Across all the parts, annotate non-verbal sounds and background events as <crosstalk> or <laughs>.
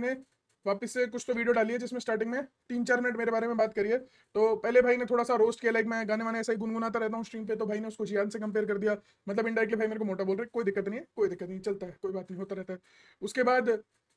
ने वापस से कुछ तो वीडियो डाली है जिसमें स्टार्टिंग में तीन चार मिनट मेरे बारे में बात करी है तो पहले भाई ने थोड़ा सा रोस्ट किया लाइक मैं गाने वाने ऐसे ही गुनगुनाता रहता हूँ स्ट्रीम पे तो भाई ने उसको जियान से कंपेयर कर दिया मतलब इंडायरेक्टली भाई मेरे को मोटा बोल रहे कोई दिक्कत नहीं है कोई दिक्कत नहीं चलता है कोई बात नहीं होता रहता है उसके बाद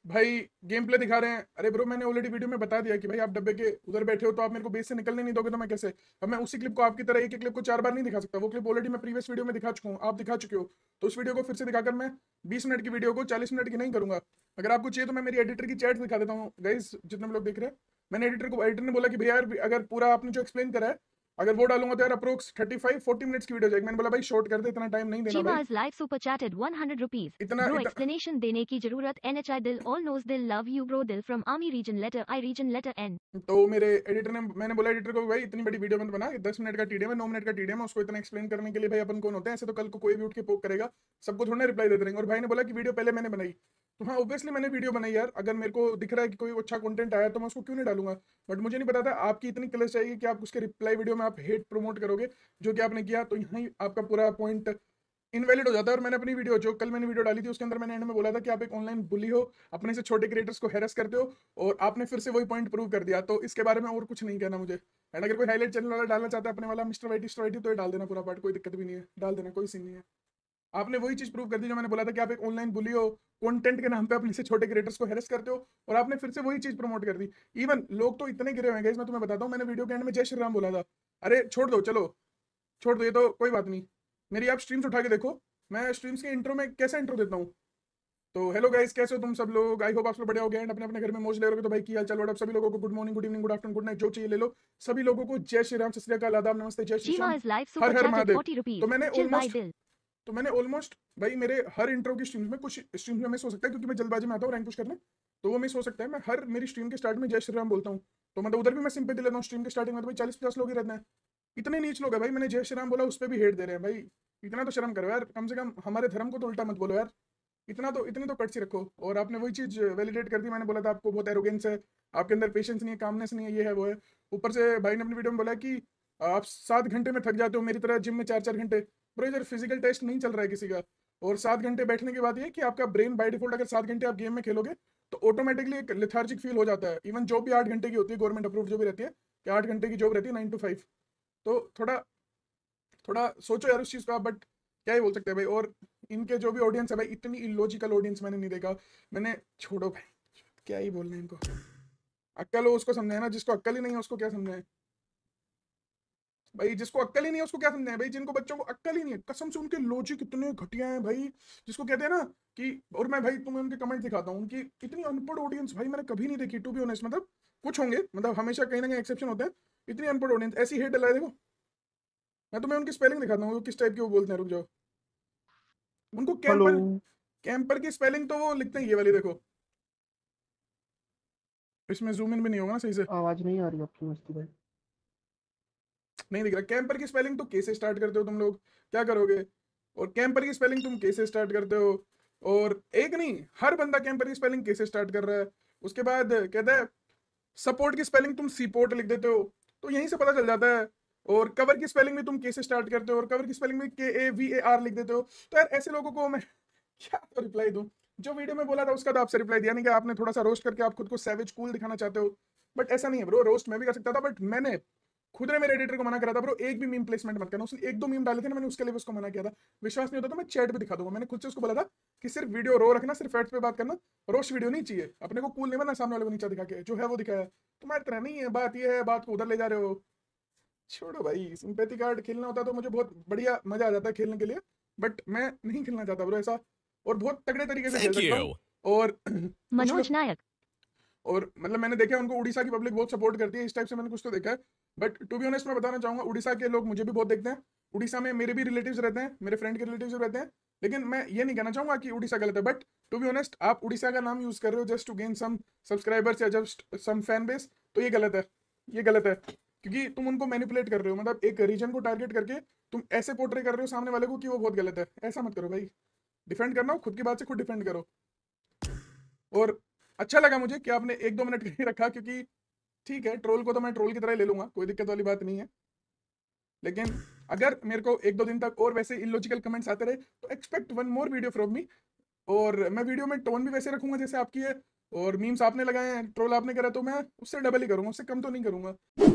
भाई गेम प्ले दिखा रहे हैं अरे ब्रो मैंने ऑलरेडी वीडियो में बता दिया कि भाई आप डब्बे के उधर बैठे हो तो आप मेरे को बेस से निकलने नहीं दोगे तो मैं कैसे अब मैं उसी क्लिप को आपकी तरह एक क्लिप को चार बार नहीं दिखा सकता वो क्लिप ऑलरेडी मैं प्रीवियस वीडियो में दिखा चुका हूँ आप दिखा चुके हो तो उस वीडियो को फिर से दिखाकर मैं बीस मिनट की वीडियो को चालीस मिनट की नहीं करूंगा अगर आपको चाहिए तो मैं मेरी एडिटर की चैट दिखा देता हूँ गाइज जितने लोग देख रहे हैं मैंने एडिटर को एडिटर ने बोला कि भैया अगर पूरा आपने जो एक्सप्लेन करा है अगर वो डालूंगा तो यार अप्रोक्स 35 40 मिनट्स की वीडियो जाएगी मैंने बोला भाई शॉर्ट कर दे इतना टाइम नहीं देना भाई लाइव सुपर चैटेड 100 रुपीस इतना एक्सप्लेनेशन देने की जरूरत एनएचआई दिल ऑल नोस दिल लव यू ब्रो दिल from army reason letter I reason letter N तो मेरे एडिटर ने मैंने बोला एडिटर को भाई इतनी बड़ी वीडियो मत बना 10 मिनट का टीडीएम है 9 मिनट का टीडीएम है उसको इतना एक्सप्लेन करने के लिए भाई अपन कौन होते हैं ऐसे तो कल को कोई भी उठ के पोक करेगा सबको थोड़ा रिप्लाई दे देंगे और भाई ने बोला कि वीडियो पहले मैंने बनाई तो हाँ ऑब्वियसली मैंने वीडियो बनाई यार अगर मेरे को दिख रहा है कि कोई अच्छा कंटेंट आया तो मैं उसको क्यों नहीं डालूंगा बट मुझे नहीं पता था आपकी इतनी क्लच चाहिए कि आप उसके रिप्लाई वीडियो में आप हेट प्रमोट करोगे जो कि आपने किया तो यहाँ आपका पूरा पॉइंट इनवैलिड हो जाता है और मैंने अपनी वीडियो जो कल मैंने वीडियो डाली थी उसके अंदर मैंने एंड में बोला था कि आप एक ऑनलाइन बुली हो अपने से छोटे क्रिएटर्स को हैरस करते हो और आपने फिर से वही पॉइंट प्रूव कर दिया तो इसके बारे में और कुछ नहीं कहना मुझे एंड अगर कोई हाईलाइट चैनल वाला डालना चाहता है अपने वाला मिस्टर वाइटी स्ट्राइटी तो ये डाल देना पूरा पार्ट कोई दिक्कत भी नहीं है डाल देना कोई सीन नहीं है आपने वही चीज प्रूव कर दी जो मैंने बोला था कि आप एक ऑनलाइन बुली हो कंटेंट के नाम पे आप नीचे छोटे क्रिएटर्स को हेरस करते हो और आपने फिर से वही चीज प्रमोट कर दी इवन लोग तो इतने गिरे हुए हैं मैं तुम्हें बताता हूँ मैंने वीडियो के एंड में जय श्री राम बोला था अरे छोड़ दो चलो छोड़ दो ये तो कोई बात नहीं मेरी आप स्ट्रीम्स उठा के देखो मैं स्ट्रीम्स के इंट्रो में कैसे इंट्रो देता हूँ तो हेलो गाइस कैसे हो तुम सब लोग आई होप आप सब बढ़िया हो गए एंड अपने अपने घर में मौज ले रहे हो तो भाई की हाल चाल आप सभी लोगों को good morning good evening good afternoon good night जो चाहिए ले लो सभी लोगों को जय श्री राम सत श्री आदाब नमस्ते जय श्री राम हर हर महादेव तो मैंने ऑलमोस्ट तो मैंने ऑलमोस्ट भाई मेरे हर इंटरव्यू की स्ट्रीम्स में कुछ स्ट्रीम्स में मिस हो सकता है क्योंकि मैं जल्दबाजी में आता हूँ रैंक पुश करने तो वो मिस हो सकता है मैं हर मेरी स्ट्रीम के स्टार्ट में जय श्री राम बोलता हूँ तो मतलब उधर भी मैं सिंपे लेता हूँ स्ट्रीम के स्टार्टिंग में तो भाई चालीस पचास लोग ही रहते हैं इतने नीच लोग है भाई मैंने जय श्री राम बोला उस पर भी हेट दे रहे हैं भाई इतना तो शर्म करो यार कम से कम हमारे धर्म को तो उल्टा मत बोलो यार इतना तो इतने तो कट सी रखो और आपने वही चीज़ वैलिडेट कर दी मैंने बोला था आपको बहुत एरोगेंस है आपके अंदर पेशेंस नहीं है कामनेस नहीं है ये है वो है ऊपर से भाई ने अपनी वीडियो में बोला कि आप सात घंटे में थक जाते हो मेरी तरह जिम में चार चार घंटे ब्रो इधर फिजिकल टेस्ट नहीं चल रहा है किसी का और सात घंटे बैठने के बाद ये कि आपका ब्रेन बाय डिफॉल्ट अगर सात घंटे आप गेम में खेलोगे तो ऑटोमेटिकली एक लिथार्जिक फील हो जाता है इवन जॉब भी आठ घंटे की होती है गवर्नमेंट अप्रूव जो भी रहती है कि आठ घंटे की जॉब रहती है नाइन टू फाइव तो थोड़ा थोड़ा सोचो यार उस चीज़ का बट क्या ही बोल सकते हैं भाई और इनके जो भी ऑडियंस है भाई इतनी इलॉजिकल ऑडियंस मैंने नहीं देखा मैंने छोड़ो भाई क्या ही बोलना है इनको अक्कल हो उसको समझाए ना जिसको अक्कल ही नहीं है उसको क्या समझाए भाई जिसको अक्कल ही नहीं है उसको क्या समझाएं भाई जिनको बच्चों को अक्कल ही नहीं है कसम से उनके लॉजिक इतने घटिया हैं भाई जिसको कहते हैं ना कि और मैं भाई तुम्हें उनके कमेंट दिखाता हूँ उनकी इतनी अनपढ़ ऑडियंस भाई मैंने कभी नहीं देखी टू बी ऑनेस्ट मतलब कुछ होंगे मतलब हमेशा कहीं ना कहीं एक्सेप्शन होते हैं इतनी अनपढ़ ऑडियंस ऐसी हेट डला देखो मैं तुम्हें उनकी स्पेलिंग दिखाता हूँ किस टाइप की वो बोलते हैं रुक जाओ उनको कैंपर कैंपर की स्पेलिंग तो वो लिखते हैं ये वाली देखो इसमें जूम इन भी नहीं होगा ना सही से आवाज नहीं आ रही आपकी मस्ती भाई नहीं दिख रहा कैंपर की स्पेलिंग तो कैसे स्टार्ट करते हो तुम लोग क्या करोगे और कैंपर की स्पेलिंग तुम कैसे स्टार्ट करते हो और एक नहीं हर बंदा कैंपर की स्पेलिंग कैसे स्टार्ट कर रहा है उसके बाद कहता है सपोर्ट की स्पेलिंग तुम सीपोर्ट लिख देते हो तो यहीं से पता चल जाता है और कवर की स्पेलिंग में तुम कैसे स्टार्ट करते हो और कवर की स्पेलिंग में के ए वी ए आर लिख देते हो तो यार ऐसे लोगों को मैं <laughs> क्या तो रिप्लाई दूँ जो वीडियो में बोला था उसका तो आपसे रिप्लाई दिया नहीं कि आपने थोड़ा सा रोस्ट करके आप खुद को सैवेज कूल दिखाना चाहते हो बट ऐसा नहीं है ब्रो रोस्ट मैं भी कर सकता था बट मैंने खुद ने मेरे एडिटर को मना करा था ब्रो एक भी मीम प्लेसमेंट मत करना उसने एक दो मीम डाले थे ना मैंने उसके लिए उसको मना किया था विश्वास नहीं होता तो मैं चैट भी दिखा दूंगा मैंने खुद से उसको बोला था कि सिर्फ वीडियो रो रखना सिर्फ फैट्स पे बात करना रोश वीडियो नहीं चाहिए अपने को कूल नहीं बना सामने वाले को नीचे दिखा के जो है वो दिखाया तुम्हारी तरह नहीं है बात ये है बात को उधर ले जा रहे हो छोड़ो भाई सिंपैथी कार्ड खेलना होता तो मुझे बहुत बढ़िया मजा आ जाता है खेलने के लिए बट मैं नहीं खेलना चाहता ब्रो ऐसा और बहुत तगड़े तरीके से खेल सकता हूँ और मनोज मतलब- नायक और मतलब मैंने देखा उनको उड़ीसा की पब्लिक बहुत सपोर्ट करती है इस टाइप से मैंने कुछ तो देखा है बट टू बी ऑनेस्ट मैं बताना चाहूंगा उड़ीसा के लोग मुझे भी बहुत देखते हैं उड़ीसा में मेरे भी रिलेटिव रहते हैं मेरे फ्रेंड के रिलेटिव रहते हैं लेकिन मैं ये नहीं कहना चाहूंगा कि उड़ीसा गलत है बट टू बी ऑनेस्ट आप उड़ीसा का नाम यूज़ कर रहे हो just to gain some subscribers या जस्ट सम फैन बेस तो ये गलत है ये गलत है क्योंकि तुम उनको मैनिपुलेट कर रहे हो मतलब एक रीजन को टारगेट करके तुम ऐसे पोर्ट्रे कर रहे हो सामने वाले को कि वो बहुत गलत है ऐसा मत करो भाई डिफेंड करना हो खुद की बात से खुद डिफेंड करो और अच्छा लगा मुझे कि आपने एक दो मिनट <laughs> रखा क्योंकि ठीक है ट्रोल को तो मैं ट्रोल की तरह ले लूंगा कोई दिक्कत वाली बात नहीं है लेकिन अगर मेरे को एक दो दिन तक और वैसे इलॉजिकल कमेंट्स आते रहे तो expect one more video from me और मैं वीडियो में टोन भी वैसे रखूंगा जैसे आपकी है और मीम्स आपने लगाए हैं ट्रोल आपने करा तो मैं उससे डबल ही करूंगा उससे कम तो नहीं करूंगा